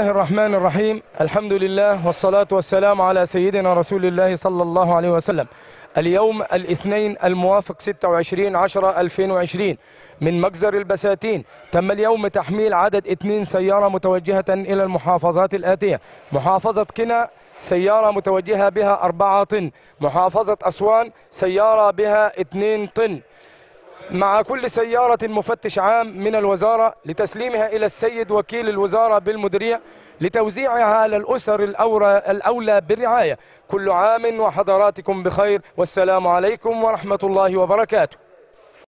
الله الرحمن الرحيم الحمد لله والصلاة والسلام على سيدنا رسول الله صلى الله عليه وسلم اليوم الاثنين الموافق 26 10 2020 من مجزر البساتين تم اليوم تحميل عدد اثنين سيارة متوجهة إلى المحافظات الآتية محافظة كنا سيارة متوجهة بها أربعة طن محافظة أسوان سيارة بها اثنين طن مع كل سيارة مفتش عام من الوزارة لتسليمها إلى السيد وكيل الوزارة بالمديرية لتوزيعها على الأسر الأولى بالرعاية كل عام وحضراتكم بخير والسلام عليكم ورحمة الله وبركاته